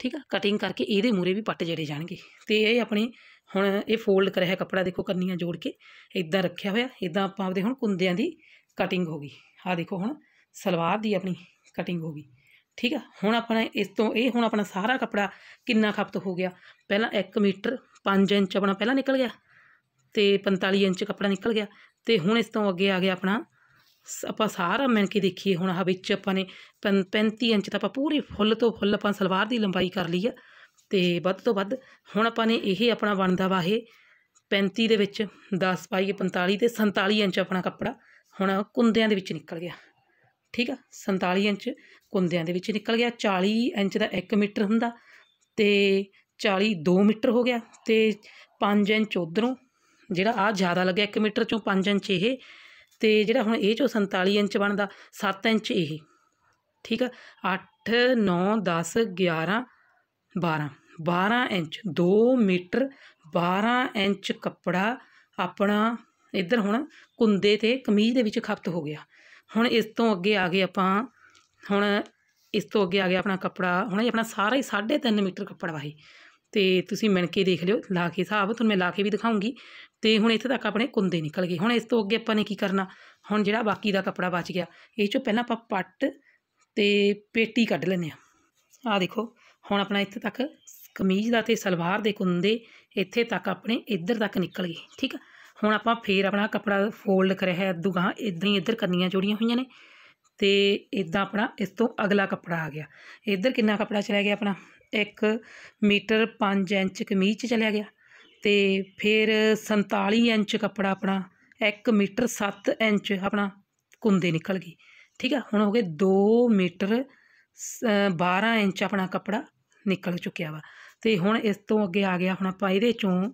ਠੀਕ ਹੈ ਕਟਿੰਗ ਕਰਕੇ ਇਹਦੇ ਮੂਰੇ ਵੀ ਪੱਟ ਜੜੇ ਜਾਣਗੇ ਤੇ ਇਹ ਆਪਣੇ ਹੁਣ ਇਹ ਫੋਲਡ ਕਰਿਆ ਹੈ ਕੱਪੜਾ ਦੇਖੋ ਕੰਨੀਆਂ ਜੋੜ ਕੇ ਇਦਾਂ ਰੱਖਿਆ ਹੋਇਆ ਇਦਾਂ ਆਪਾਂ ਆਪਦੇ ਹੁਣ ਕੁੰਦਿਆਂ ਦੀ ਕਟਿੰਗ ਹੋ ਗਈ ਆ ਦੇਖੋ ਹੁਣ ਸਲਵਾਰ ਦੀ ਆਪਣੀ ਕਟਿੰਗ ਹੋ ਗਈ ਠੀਕ ਆ ਹੁਣ ਆਪਣਾ ਇਸ ਤੋਂ ਇਹ ਹੁਣ ਆਪਣਾ ਸਾਰਾ ਕੱਪੜਾ ਕਿੰਨਾ ਖਪਤ ਹੋ ਗਿਆ ਪਹਿਲਾਂ 1 ਮੀਟਰ 5 ਇੰਚ ਆਪਣਾ ਪਹਿਲਾਂ ਨਿਕਲ ਗਿਆ ਤੇ 45 ਇੰਚ ਕੱਪੜਾ ਨਿਕਲ ਗਿਆ ਤੇ ਹੁਣ ਇਸ ਤੋਂ ਅੱਗੇ ਆ ਗਿਆ ਆਪਣਾ ਆਪਾਂ ਸਾਰਾ ਮਿਣ ਕੇ ਦੇਖੀਏ ਹੁਣ ਆ ਵਿੱਚ ਆਪਾਂ ਨੇ 35 ਇੰਚ ਤਾਂ ਆਪਾਂ ਪੂਰੀ ਫੁੱਲ ਤੋਂ ਫੁੱਲ ਆਪਾਂ ਸਲਵਾਰ ਦੀ ਲੰਬਾਈ ਕਰ ਲਈ ਆ ਤੇ ਵੱਧ ਤੋਂ ਵੱਧ ਹੁਣ ਆਪਾਂ ਨੇ ਇਹ ਆਪਣਾ ਬਣਦਾ ਵਾ ਇਹ 35 ਦੇ ਵਿੱਚ 10 ਪਾਈਏ 45 ਤੇ 47 ਇੰਚ ਆਪਣਾ ਕੱਪੜਾ ਹੁਣ ਕੁੰਦਿਆਂ ਦੇ ਵਿੱਚ ਨਿਕਲ ਗਿਆ ਠੀਕ ਆ 47 ਇੰਚ ਕੁੰਦਿਆਂ ਦੇ ਵਿੱਚ ਨਿਕਲ ਗਿਆ 40 ਇੰਚ ਦਾ 1 ਮੀਟਰ ਹੁੰਦਾ ਤੇ 40 2 ਮੀਟਰ ਹੋ ਗਿਆ ਤੇ 5 ਇੰਚ ਉਧਰੋਂ ਜਿਹੜਾ ਆ ਜ਼ਿਆਦਾ ਲੱਗਿਆ 1 ਮੀਟਰ ਚੋਂ 5 ਇੰਚ ਇਹ ਤੇ ਜਿਹੜਾ ਹੁਣ ਇਹ ਚੋਂ 47 ਇੰਚ ਬਣਦਾ 7 ਇੰਚ ਇਹ ਠੀਕ ਆ 8 9 10 11 12 12 ਇੰਚ ਦੋ ਮੀਟਰ 12 ਇੰਚ ਕੱਪੜਾ ਆਪਣਾ ਇੱਧਰ ਹੁਣ ਕੁੰਦੇ ਤੇ ਕਮੀਜ਼ ਦੇ ਵਿੱਚ ਖਪਤ ਹੋ ਗਿਆ ਹੁਣ ਇਸ ਤੋਂ ਅੱਗੇ ਆ ਗਏ ਆਪਾਂ ਹੁਣ ਇਸ ਤੋਂ ਅੱਗੇ ਆ ਗਿਆ ਆਪਣਾ ਕੱਪੜਾ ਹੁਣ ਇਹ ਆਪਣਾ ਸਾਰਾ ਹੀ 3.5 ਮੀਟਰ ਕੱਪੜਾ ਵਾਹੀ ਤੇ ਤੁਸੀਂ ਮਿਣ ਕੇ ਦੇਖ ਲਿਓ ਲਾ ਕੇ ਹਿਸਾਬ ਤੁਹਾਨੂੰ ਮੈਂ ਲਾ ਕੇ ਵੀ ਦਿਖਾਉਂਗੀ ਤੇ ਹੁਣ ਇੱਥੇ ਤੱਕ ਆਪਣੇ ਕੁੰਦੇ ਨਿਕਲ ਗਏ ਹੁਣ ਇਸ ਤੋਂ ਅੱਗੇ ਆਪਾਂ ਨੇ ਕੀ ਕਰਨਾ ਹੁਣ ਜਿਹੜਾ ਬਾਕੀ ਦਾ ਕੱਪੜਾ ਬਚ ਗਿਆ ਇਹ ਚੋਂ ਪਹਿਲਾਂ ਆਪਾਂ ਪੱਟ ਤੇ ਪੇਟੀ ਕੱਢ ਲੈਨੇ ਆ ਆ ਦੇਖੋ ਹੁਣ ਆਪਣਾ ਇੱਥੇ ਤੱਕ ਕਮੀਜ਼ ਦਾ ਤੇ ਸਲਵਾਰ ਦੇ ਕੁੰਦੇ ਇੱਥੇ ਤੱਕ ਆਪਣੇ ਇੱਧਰ ਤੱਕ ਨਿਕਲ ਗਏ ਠੀਕ ਹੁਣ ਆਪਾਂ ਫੇਰ ਆਪਣਾ ਕਪੜਾ ਫੋਲਡ ਕਰਿਆ ਹੈ ਦੁਗਾ ਇਦਾਂ ਹੀ ਇੱਧਰ ਕੰਨੀਆਂ ਜੋੜੀਆਂ ਹੋਈਆਂ ਨੇ ਤੇ ਇਦਾਂ ਆਪਣਾ ਇਸ ਤੋਂ ਅਗਲਾ ਕਪੜਾ ਆ ਗਿਆ ਇੱਧਰ ਕਿੰਨਾ ਕਪੜਾ ਚਲਾ ਗਿਆ ਆਪਣਾ 1 ਮੀਟਰ 5 ਇੰਚ ਕਮੀਜ਼ ਚ ਚਲਾ ਗਿਆ ਤੇ ਫਿਰ 47 ਇੰਚ ਕਪੜਾ ਆਪਣਾ 1 ਮੀਟਰ 7 ਇੰਚ ਆਪਣਾ ਕੁੰਦੇ ਨਿਕਲ ਗਈ ਠੀਕ ਆ ਹੁਣ ਹੋ ਗਏ 2 ਮੀਟਰ 12 ਇੰਚ ਆਪਣਾ ਕਪੜਾ ਨਿਕਲ ਚੁੱਕਿਆ ਵਾ ਤੇ ਹੁਣ ਇਸ ਤੋਂ ਅੱਗੇ ਆ ਗਿਆ ਹੁਣ ਆਪਾਂ ਇਹਦੇ ਚੋਂ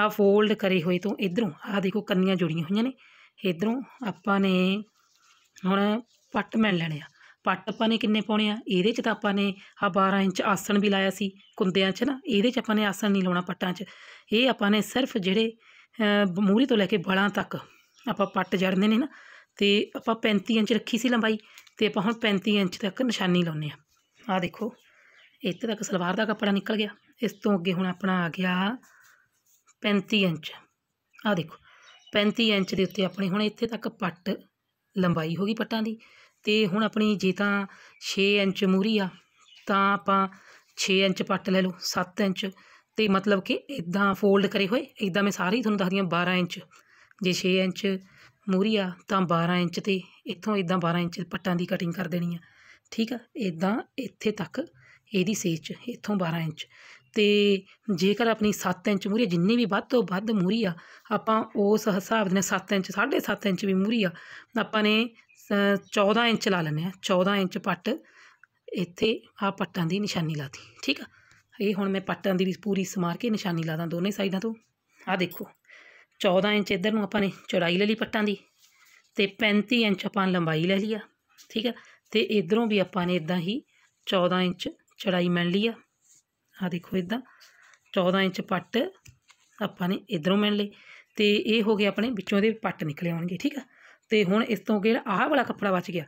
ਆ ਫੋਲਡ ਕਰੇ ਹੋਏ ਤੋਂ ਇਧਰੋਂ ਆ ਦੇਖੋ ਕੰਨੀਆਂ ਜੁੜੀਆਂ ਹੋਈਆਂ ਨੇ ਇਧਰੋਂ ਆਪਾਂ ਨੇ ਹੁਣ ਪੱਟ ਮੈਣ ਲੈਣੇ ਆ ਪੱਟ ਆਪਾਂ ਨੇ ਕਿੰਨੇ ਪਾਉਣੇ ਆ ਇਹਦੇ 'ਚ ਤਾਂ ਆਪਾਂ ਨੇ ਆ 12 ਇੰਚ ਆਸਣ ਵੀ ਲਾਇਆ ਸੀ ਕੁੰਦਿਆਂ 'ਚ ਨਾ ਇਹਦੇ 'ਚ ਆਪਾਂ ਨੇ ਆਸਣ ਨਹੀਂ ਲਾਉਣਾ ਪੱਟਾਂ 'ਚ ਇਹ ਆਪਾਂ ਨੇ ਸਿਰਫ ਜਿਹੜੇ ਮੂਰੀ ਤੋਂ ਲੈ ਕੇ ਬਲਾਂ ਤੱਕ ਆਪਾਂ ਪੱਟ ਜੜਨੇ ਨੇ ਨਾ ਤੇ ਆਪਾਂ 35 ਇੰਚ ਰੱਖੀ ਸੀ ਲੰਬਾਈ ਤੇ ਆਪਾਂ ਹੁਣ 35 ਇੰਚ ਤੱਕ ਨਿਸ਼ਾਨੀ ਲਾਉਨੇ ਆ ਆ ਦੇਖੋ ਇੱਥੇ ਤੱਕ ਸਲਵਾਰ ਦਾ ਕੱਪੜਾ ਨਿਕਲ ਗਿਆ ਇਸ ਤੋਂ ਅੱਗੇ ਹੁਣ ਆਪਣਾ ਆ ਗਿਆ 35 ਇੰਚ ਆ ਦੇਖੋ 35 ਇੰਚ ਦੇ ਉੱਤੇ ਆਪਣੇ ਹੁਣ ਇੱਥੇ ਤੱਕ ਪੱਟ ਲੰਬਾਈ ਹੋ ਗਈ ਪੱਟਾਂ ਦੀ ਤੇ ਹੁਣ ਆਪਣੀ ਜੇ ਤਾਂ 6 ਇੰਚ ਮੂਰੀ ਆ ਤਾਂ ਆਪਾਂ 6 ਇੰਚ ਪੱਟ ਲੈ ਲਓ 7 ਇੰਚ ਤੇ ਮਤਲਬ ਕਿ ਇਦਾਂ ਫੋਲਡ ਕਰੇ ਹੋਏ ਇਦਾਂ ਮੈਂ ਸਾਰੇ ਤੁਹਾਨੂੰ ਦੱਸਦੀ ਆ 12 ਇੰਚ ਜੇ 6 ਇੰਚ ਮੂਰੀ ਆ ਤਾਂ 12 ਇੰਚ ਤੇ ਇੱਥੋਂ ਇਦਾਂ 12 ਇੰਚ ਪੱਟਾਂ ਦੀ ਕਟਿੰਗ ਕਰ ਦੇਣੀ ਆ ਠੀਕ ਆ ਇਦਾਂ ਇੱਥੇ ਤੱਕ ਇਹਦੀ ਸੇਚ ਇੱਥੋਂ 12 ਇੰਚ ਤੇ ਜੇਕਰ ਆਪਣੀ 7 ਇੰਚ ਮੂਰੀ ਜਿੰਨੀ ਵੀ ਵੱਧ ਤੋਂ ਵੱਧ ਮੂਰੀ ਆ ਆਪਾਂ ਉਸ ਹਿਸਾਬ ਦੇ ਨਾਲ 7 ਇੰਚ 7.5 ਇੰਚ ਵੀ ਮੂਰੀ ਆ ਆਪਾਂ ਨੇ 14 ਇੰਚ ਲਾ ਲੈਣੇ ਆ 14 ਇੰਚ ਪੱਟ ਇੱਥੇ ਆ ਪੱਟਾਂ ਦੀ ਨਿਸ਼ਾਨੀ ਲਾਤੀ ਠੀਕ ਆ ਇਹ ਹੁਣ ਮੈਂ ਪੱਟਾਂ ਦੀ ਪੂਰੀ ਸਮਾਰ ਕੇ ਨਿਸ਼ਾਨੀ ਲਾਦਾ ਦੋਨੇ ਸਾਈਡਾਂ ਤੋਂ ਆ ਦੇਖੋ 14 ਇੰਚ ਇੱਧਰ ਨੂੰ ਆਪਾਂ ਨੇ ਚੌੜਾਈ ਲੈ ਲਈ ਪੱਟਾਂ ਦੀ ਤੇ 35 ਇੰਚ ਆਪਾਂ ਲੰਬਾਈ ਲੈ ਲਈ ਆ ਠੀਕ ਆ ਤੇ ਇਧਰੋਂ ਵੀ ਆਪਾਂ ਨੇ ਇਦਾਂ ਹੀ 14 ਇੰਚ ਚੜਾਈ ਮਿਲ ਲਈ ਆ ਆ ਦੇਖੋ ਇਦਾਂ 14 ਇੰਚ ਪੱਟ ਆਪਾਂ ਨੇ ਇਧਰੋਂ ਮੈਨ ਲਈ ਤੇ ਇਹ ਹੋ ਗਏ ਆਪਣੇ ਵਿੱਚੋਂ ਇਹਦੇ ਪੱਟ ਨਿਕਲੇ ਆਉਣਗੇ ਠੀਕ ਆ ਤੇ ਹੁਣ ਇਸ ਤੋਂ ਅਗੇ ਆਹ ਵਾਲਾ ਕੱਪੜਾ ਬਚ ਗਿਆ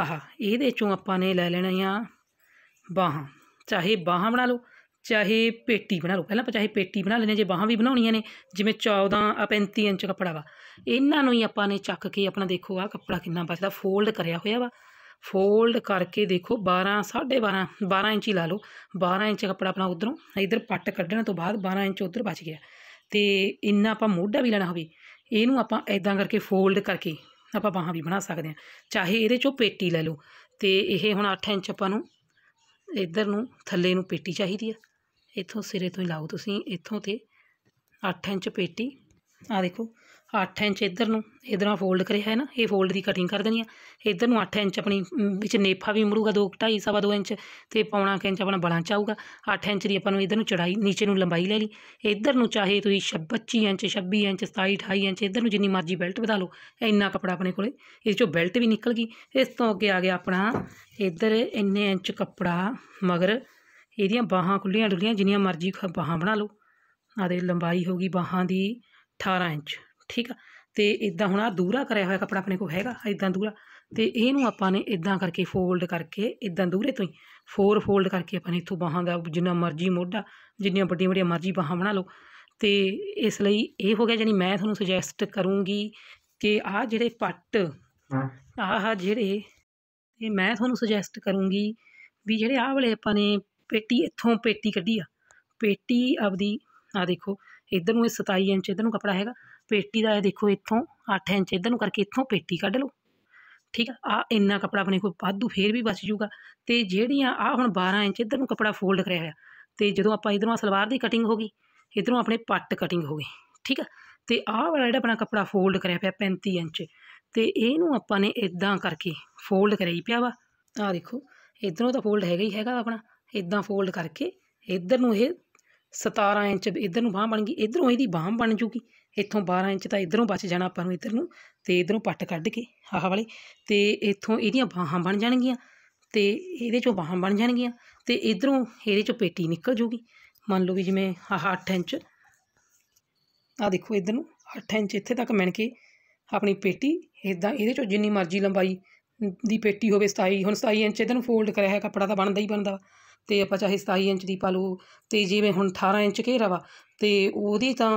ਆਹਾ ਇਹਦੇ ਚੋਂ ਆਪਾਂ ਨੇ ਲੈ ਲੈਣਾ ਆ ਬਾਹਾਂ ਚਾਹੇ ਬਾਹਾਂ ਬਣਾ ਲਓ ਚਾਹੇ ਪੇਟੀ ਬਣਾ ਲਓ ਪਹਿਲਾਂ ਚਾਹੇ ਪੇਟੀ ਬਣਾ ਲੈਣੇ ਜੇ ਬਾਹਾਂ ਵੀ ਬਣਾਉਣੀਆਂ ਨੇ ਜਿਵੇਂ 14 ਆ 35 ਇੰਚ ਕੱਪੜਾ ਵਾ ਇਹਨਾਂ ਨੂੰ ਹੀ ਆਪਾਂ ਨੇ ਚੱਕ ਕੇ ਆਪਣਾ ਦੇਖੋ ਆ ਕੱਪੜਾ ਕਿੰਨਾ ਬਚਦਾ ਫੋਲਡ ਕਰਿਆ ਹੋਇਆ ਵਾ ਫੋਲਡ ਕਰਕੇ ਦੇਖੋ 12 12.5 12 ਇੰਚ ਹੀ ਲਾ ਲਓ 12 ਇੰਚ ਕੱਪੜਾ ਆਪਣਾ ਉਧਰੋਂ ਇਧਰ ਪੱਟ ਕੱਢਣ ਤੋਂ ਬਾਅਦ 12 ਇੰਚ ਉਧਰ ਬਚ ਗਿਆ ਤੇ ਇੰਨਾ ਆਪਾਂ ਮੋਢਾ ਵੀ ਲੈਣਾ ਹੋਵੇ ਇਹਨੂੰ ਆਪਾਂ ਐਦਾਂ ਕਰਕੇ ਫੋਲਡ ਕਰਕੇ ਆਪਾਂ ਬਾਹਾਂ ਵੀ ਬਣਾ ਸਕਦੇ ਹਾਂ ਚਾਹੇ ਇਹਦੇ ਚੋਂ ਪੇਟੀ ਲੈ ਲਓ ਤੇ ਇਹ ਹੁਣ 8 ਇੰਚ ਆਪਾਂ ਨੂੰ ਇਧਰ ਨੂੰ ਥੱਲੇ ਨੂੰ ਪੇਟੀ ਚਾਹੀਦੀ ਆ ਇੱਥੋਂ ਸਿਰੇ ਤੋਂ ਹੀ ਲਾਓ ਤੁਸੀਂ ਇੱਥੋਂ ਤੇ 8 ਇੰਚ ਪੇਟੀ ਆ ਦੇਖੋ 8 ਇੰਚ ਇੱਧਰ ਨੂੰ ਇਧਰ ਨਾਲ ਫੋਲਡ ਕਰਿਆ ਹੈ ਨਾ ਇਹ ਫੋਲਡ ਦੀ ਕਟਿੰਗ ਕਰ ਦੇਣੀ ਆ ਇਧਰ ਨੂੰ 8 ਇੰਚ ਆਪਣੀ ਵਿੱਚ ਨੇਫਾ ਵੀ ਮੜੂਗਾ 2 2.5 ਸਵਾ 2 ਇੰਚ ਤੇ ਪੌਣਾ ਇੰਚ ਆਪਣਾ ਬਲਾਂ ਚ ਆਊਗਾ 8 ਇੰਚ ਦੀ ਆਪਾਂ ਨੂੰ ਇਧਰ ਨੂੰ ਚੜਾਈ ਨੀਚੇ ਨੂੰ ਲੰਬਾਈ ਲੈ ਲਈ ਇਧਰ ਨੂੰ ਚਾਹੇ ਤੁਸੀਂ 25 ਇੰਚ 26 ਇੰਚ 27 28 ਇੰਚ ਇਧਰ ਨੂੰ ਜਿੰਨੀ ਮਰਜ਼ੀ ਬੈਲਟ ਵਧਾ ਲਓ ਇੰਨਾ ਕਪੜਾ ਆਪਣੇ ਕੋਲੇ ਇਸ ਚੋਂ ਬੈਲਟ ਵੀ ਨਿਕਲ ਗਈ ਇਸ ਤੋਂ ਅੱਗੇ ਆ ਗਿਆ ਆਪਣਾ ਇਧਰ ਇੰਨੇ ਇੰਚ ਕਪੜਾ ਮਗਰ ਇਹਦੀਆਂ ਬਾਹਾਂ ਖੁੱਲੀਆਂ ਡੁੱਲੀਆਂ ਜਿੰਨੀਆਂ ਮਰਜ਼ੀ ਬਾਹਾਂ ਬਣਾ ਲਓ ਆਦੇ ਲੰਬਾਈ ਹੋਗੀ ਬਾਹਾਂ ਦੀ 18 ਇੰਚ ਠੀਕ ਆ ਤੇ ਇਦਾਂ ਹੁਣ ਆ ਦੂਰਾ ਕਰਿਆ ਹੋਇਆ ਕੱਪੜਾ ਆਪਣੇ ਕੋਲ ਹੈਗਾ ਇਦਾਂ ਦੂਰਾ ਤੇ ਇਹਨੂੰ ਆਪਾਂ ਨੇ ਇਦਾਂ ਕਰਕੇ ਫੋਲਡ ਕਰਕੇ ਇਦਾਂ ਦੂਰੇ ਤੋਂ ਹੀ ਫੋਰ ਫੋਲਡ ਕਰਕੇ ਆਪਾਂ ਨੇ ਇਥੋਂ ਬਾਹਾਂ ਦਾ ਜਿੰਨਾ ਮਰਜ਼ੀ ਮੋਢਾ ਜਿੰਨੀਆਂ ਵੱਡੀਆਂ ਵੱਡੀਆਂ ਮਰਜ਼ੀ ਬਾਹਾਂ ਬਣਾ ਲਓ ਤੇ ਇਸ ਲਈ ਇਹ ਹੋ ਗਿਆ ਜਾਨੀ ਮੈਂ ਤੁਹਾਨੂੰ ਸੁਜੈਸਟ ਕਰੂੰਗੀ ਕਿ ਆ ਜਿਹੜੇ ਪੱਟ ਆਹ ਜਿਹੜੇ ਇਹ ਮੈਂ ਤੁਹਾਨੂੰ ਸੁਜੈਸਟ ਕਰੂੰਗੀ ਵੀ ਜਿਹੜੇ ਆਹ ਵਾਲੇ ਆਪਾਂ ਨੇ ਪੇਟੀ ਇੱਥੋਂ ਪੇਟੀ ਕੱਢੀ ਆ ਪੇਟੀ ਆਪਦੀ ਆ ਦੇਖੋ ਇਧਰ ਨੂੰ ਇਹ 27 ਇੰਚ ਇਧਰ ਨੂੰ ਕਪੜਾ ਹੈਗਾ ਪੇਟੀ ਦਾ ਇਹ ਦੇਖੋ ਇੱਥੋਂ 8 ਇੰਚ ਇਧਰ ਨੂੰ ਕਰਕੇ ਇੱਥੋਂ ਪੇਟੀ ਕੱਢ ਲਓ ਠੀਕ ਆ ਆ ਇੰਨਾ ਕਪੜਾ ਆਪਣੇ ਕੋਲ ਵਾਧੂ ਫੇਰ ਵੀ ਬਚ ਜੂਗਾ ਤੇ ਜਿਹੜੀਆਂ ਆ ਹੁਣ 12 ਇੰਚ ਇਧਰ ਨੂੰ ਕਪੜਾ ਫੋਲਡ ਕਰਿਆ ਹੋਇਆ ਤੇ ਜਦੋਂ ਆਪਾਂ ਇਧਰੋਂ ਸਲਵਾਰ ਦੀ ਕਟਿੰਗ ਹੋ ਗਈ ਇਧਰੋਂ ਆਪਣੇ ਪੱਟ ਕਟਿੰਗ ਹੋ ਗਈ ਠੀਕ ਆ ਤੇ ਆਹ ਵਾਲਾ ਜਿਹੜਾ ਆਪਣਾ ਕਪੜਾ ਫੋਲਡ ਕਰਿਆ ਪਿਆ 35 ਇੰਚ ਤੇ ਇਹਨੂੰ ਆਪਾਂ ਨੇ ਇਦਾਂ ਕਰਕੇ ਫੋਲਡ ਕਰਾਈ ਪਿਆ ਵਾ ਆ ਦੇਖੋ ਇਧਰੋਂ ਤਾਂ ਫੋਲਡ ਹੈਗਾ ਹੀ ਹੈਗਾ ਆਪਣਾ ਇਦਾਂ ਫੋਲਡ ਕਰਕੇ ਇਧਰ ਨੂੰ ਇਹ 17 ਇੰਚ ਇਧਰ ਨੂੰ ਬਾਹ ਬਣ ਗਈ ਇਧਰੋਂ ਇਹਦੀ ਬਾਹ ਬਣ ਜੂਗੀ ਇੱਥੋਂ 12 ਇੰਚ ਤਾਂ ਇਧਰੋਂ ਬਚ ਜਾਣਾ ਆਪਾਂ ਨੂੰ ਇਧਰ ਨੂੰ ਤੇ ਇਧਰੋਂ ਪੱਟ ਕੱਢ ਕੇ ਆਹ ਵਾਲੇ ਤੇ ਇੱਥੋਂ ਇਹਦੀਆਂ ਬਾਹਾਂ ਬਣ ਜਾਣਗੀਆਂ ਤੇ ਇਹਦੇ ਚੋਂ ਬਾਹਾਂ ਬਣ ਜਾਣਗੀਆਂ ਤੇ ਇਧਰੋਂ ਇਹਦੇ ਚੋਂ ਪੇਟੀ ਨਿਕਲ ਜੂਗੀ ਮੰਨ ਲਓ ਵੀ ਜਿਵੇਂ ਆਹ 8 ਇੰਚ ਆ ਦੇਖੋ ਇਧਰ ਨੂੰ 8 ਇੰਚ ਇੱਥੇ ਤੱਕ ਮਿਣ ਕੇ ਆਪਣੀ ਪੇਟੀ ਇਦਾਂ ਇਹਦੇ ਚੋਂ ਜਿੰਨੀ ਮਰਜ਼ੀ ਲੰਬਾਈ ਦੀ ਪੇਟੀ ਹੋਵੇ 27 ਹੁਣ 27 ਇੰਚ ਇਧਰ ਨੂੰ ਫੋਲਡ ਕਰਿਆ ਹੈ ਕੱਪੜਾ ਤਾਂ ਬਣਦਾ ਹੀ ਬਣਦਾ ਤੇ ਆਪਾਂ ਚਾਹੇ 27 ਇੰਚ ਦੀ ਪਾ ਲਓ ਤੇ ਜਿਵੇਂ ਹੁਣ 18 ਇੰਚ ਘੇਰਾ ਵਾ ਤੇ ਉਹਦੀ ਤਾਂ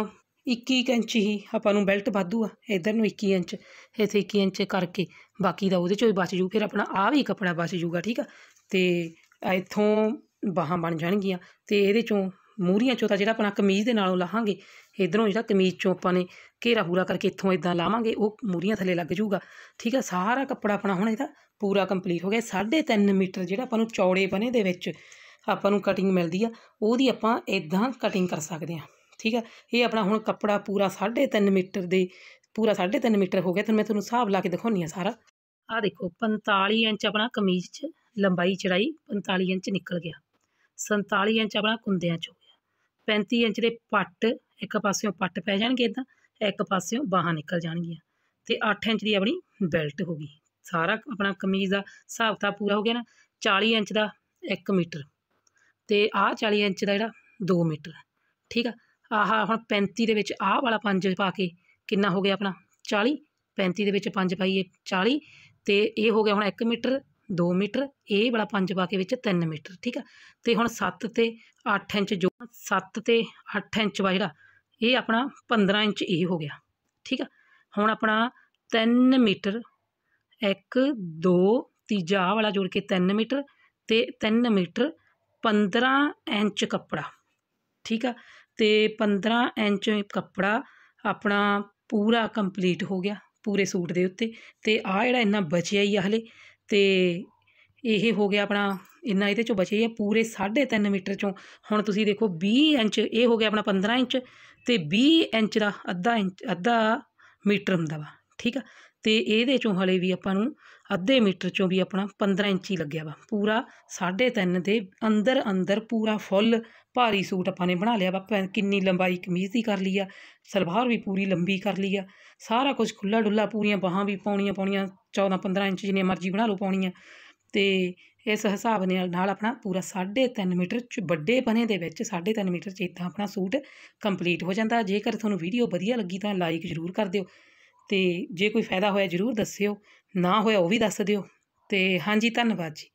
21 ਇੰਚ ਹੀ ਆਪਾਂ ਨੂੰ ਬੈਲਟ ਵਾਧੂ ਆ ਇਧਰ ਨੂੰ 21 ਇੰਚ ਇਥੇ 21 ਇੰਚ ਕਰਕੇ ਬਾਕੀ ਦਾ ਉਹਦੇ ਚੋਂ ਬਚ ਜੂ ਫਿਰ ਆਪਣਾ ਆ ਵੀ ਕੱਪੜਾ ਬਚ ਜੂਗਾ ਠੀਕ ਆ ਤੇ ਇਥੋਂ ਬਾਹਾਂ ਬਣ ਜਾਣਗੀਆਂ ਤੇ ਇਹਦੇ ਚੋਂ ਮੂਰੀਆਂ ਚੋਂ ਤਾਂ ਜਿਹੜਾ ਆਪਣਾ ਕਮੀਜ਼ ਦੇ ਨਾਲੋਂ ਲਾਹਾਂਗੇ ਇਧਰੋਂ ਜਿਹੜਾ ਕਮੀਜ਼ ਚੋਂ ਆਪਾਂ ਨੇ ਘੇਰਾ ਪੂਰਾ ਕਰਕੇ ਇਥੋਂ ਇਦਾਂ ਲਾਵਾਂਗੇ ਉਹ ਮੂਰੀਆਂ ਥੱਲੇ ਲੱਗ ਜੂਗਾ ਠੀਕ ਆ ਸਾਰਾ ਕੱਪੜਾ ਆਪਣਾ ਹੁਣ ਇਹਦਾ ਪੂਰਾ ਕੰਪਲੀਟ ਹੋ ਗਿਆ 3.5 ਮੀਟਰ ਜਿਹੜਾ ਆਪਾਂ ਨੂੰ ਚੌੜੇ ਬਨੇ ਦੇ ਵਿੱਚ ਆਪਾਂ ਨੂੰ ਕਟਿੰਗ ਮਿਲਦੀ ਆ ਉਹਦੀ ਆਪਾਂ ਇਦਾਂ ਕਟਿੰਗ ਕਰ ਸਕਦੇ ਆ ਠੀਕ ਆ ਇਹ ਆਪਣਾ ਹੁਣ ਕੱਪੜਾ ਪੂਰਾ 3.5 ਮੀਟਰ ਦੇ ਪੂਰਾ 3.5 ਮੀਟਰ ਹੋ ਗਿਆ ਤੇ ਮੈਂ ਤੁਹਾਨੂੰ ਹਿਸਾਬ ਲਾ ਕੇ ਦਿਖਾਉਣੀ ਆ ਸਾਰਾ ਆ ਦੇਖੋ 45 ਇੰਚ ਆਪਣਾ ਕਮੀਜ਼ 'ਚ ਲੰਬਾਈ ਚੜਾਈ 45 ਇੰਚ ਨਿਕਲ ਗਿਆ 47 ਇੰਚ ਆਪਣਾ ਕੁੰਦਿਆਂ 'ਚ ਹੋ ਗਿਆ 35 ਇੰਚ ਦੇ ਪੱਟ ਇੱਕ ਪਾਸਿਓਂ ਪੱਟ ਪੈ ਜਾਣਗੇ ਇਦਾਂ ਇੱਕ ਪਾਸਿਓਂ ਬਾਹਾਂ ਨਿਕਲ ਜਾਣਗੀਆਂ ਤੇ 8 ਇੰਚ ਦੀ ਆਪਣੀ ਬੈਲਟ ਹੋ ਗਈ ਸਾਰਾ ਆਪਣਾ ਕਮੀਜ਼ ਦਾ ਹਿਸਾਬ ਤਾਂ ਪੂਰਾ ਹੋ ਗਿਆ ਨਾ 40 ਇੰਚ ਦਾ 1 ਮੀਟਰ ਤੇ ਆਹ 40 ਇੰਚ ਦਾ ਜਿਹੜਾ 2 ਮੀਟਰ ਠੀਕ ਆ ਆਹ ਹੁਣ 35 ਦੇ ਵਿੱਚ ਆਹ ਵਾਲਾ 5 ਪਾ ਕੇ ਕਿੰਨਾ ਹੋ ਗਿਆ ਆਪਣਾ 40 35 ਦੇ ਵਿੱਚ 5 ਪਾਈਏ 40 ਤੇ ਇਹ ਹੋ ਗਿਆ ਹੁਣ 1 ਮੀਟਰ 2 ਮੀਟਰ ਇਹ ਵਾਲਾ 5 ਪਾ ਕੇ ਵਿੱਚ 3 ਮੀਟਰ ਠੀਕ ਆ ਤੇ ਹੁਣ 7 ਤੇ 8 ਇੰਚ ਜੋ 7 ਤੇ 8 ਇੰਚ ਵਾ ਜਿਹੜਾ ਇਹ ਆਪਣਾ 15 ਇੰਚ ਇਹ ਹੋ ਗਿਆ ਠੀਕ ਆ ਹੁਣ ਆਪਣਾ 3 ਮੀਟਰ ਇੱਕ ਦੋ ਤੀਜਾ ਆਹ ਵਾਲਾ ਜੋੜ ਕੇ ਤਿੰਨ ਮੀਟਰ ਅਤੇ ਤਿੰਨ ਮੀਟਰ ਪੰਦਰਾਂ ਇੰਚ ਕੱਪੜਾ ਠੀਕ ਆ ਅਤੇ ਪੰਦਰਾਂ ਇੰਚ ਕੱਪੜਾ ਆਪਣਾ ਪੂਰਾ ਕੰਪਲੀਟ ਹੋ ਗਿਆ ਪੂਰੇ ਸੂਟ ਦੇ ਉੱਤੇ ਅਤੇ ਆਹ ਜਿਹੜਾ ਇੰਨਾ ਬਚਿਆ ਹੀ ਆ ਹਲੇ ਅਤੇ ਇਹ ਹੋ ਗਿਆ ਆਪਣਾ ਇੰਨਾ ਇਹਦੇ ਚੋਂ ਬਚਿਆ ਹੀ ਆ ਪੂਰੇ 3.5 ਮੀਟਰ ਚੋਂ ਹੁਣ ਤੁਸੀਂ ਦੇਖੋ 20 ਇੰਚ ਇਹ ਹੋ ਗਿਆ ਆਪਣਾ 15 ਇੰਚ ਅਤੇ 20 ਇੰਚ ਦਾ ਅੱਧਾ ਇੰਚ ਅੱਧਾ ਮੀਟਰ ਹੁੰਦਾ ਵਾ ਠੀਕ ਆ ਤੇ ਇਹਦੇ ਚੋਂ ਹਲੇ ਵੀ ਆਪਾਂ ਨੂੰ ਅੱਧੇ ਮੀਟਰ ਚੋਂ ਵੀ ਆਪਣਾ 15 ਇੰਚੀ ਲੱਗਿਆ ਵਾ ਪੂਰਾ 3.5 ਦੇ ਅੰਦਰ ਅੰਦਰ ਪੂਰਾ ਫੁੱਲ ਭਾਰੀ ਸੂਟ ਆਪਾਂ ਨੇ ਬਣਾ ਲਿਆ ਵਾ ਕਿੰਨੀ ਲੰਬਾਈ ਕਮੀਜ਼ ਦੀ ਕਰ ਲਈ ਆ ਸਲਵਾਰ ਵੀ ਪੂਰੀ ਲੰਬੀ ਕਰ ਲਈ ਆ ਸਾਰਾ ਕੁਝ ਖੁੱਲਾ ਡੁੱਲਾ ਪੂਰੀਆਂ ਬਾਹਾਂ ਵੀ ਪਾਉਣੀਆਂ ਪਾਉਣੀਆਂ 14 15 ਇੰਚ ਜਿੰਨੇ ਮਰਜ਼ੀ ਬਣਾ ਲਓ ਪਾਉਣੀਆਂ ਤੇ ਇਸ ਹਿਸਾਬ ਨਾਲ ਨਾਲ ਆਪਣਾ ਪੂਰਾ 3.5 ਮੀਟਰ ਚ ਵੱਡੇ ਬਨੇ ਦੇ ਵਿੱਚ 3.5 ਮੀਟਰ ਚ ਇਦਾਂ ਆਪਣਾ ਸੂਟ ਕੰਪਲੀਟ ਹੋ ਜਾਂਦਾ ਜੇਕਰ ਤੁਹਾਨੂੰ ਵੀਡੀਓ ਵਧੀਆ ਲੱਗੀ ਤਾਂ ਲਾਈਕ ਜ਼ਰੂਰ ਕਰ ਦਿਓ ਅਤੇ ਜੇ ਕੋਈ ਫਾਇਦਾ ਹੋਇਆ ਜ਼ਰੂਰ ਦੱਸਿਓ ਨਾ ਹੋਇਆ ਉਹ ਵੀ ਦੱਸ ਦਿਓ ਅਤੇ ਹਾਂਜੀ ਧੰਨਵਾਦ ਜੀ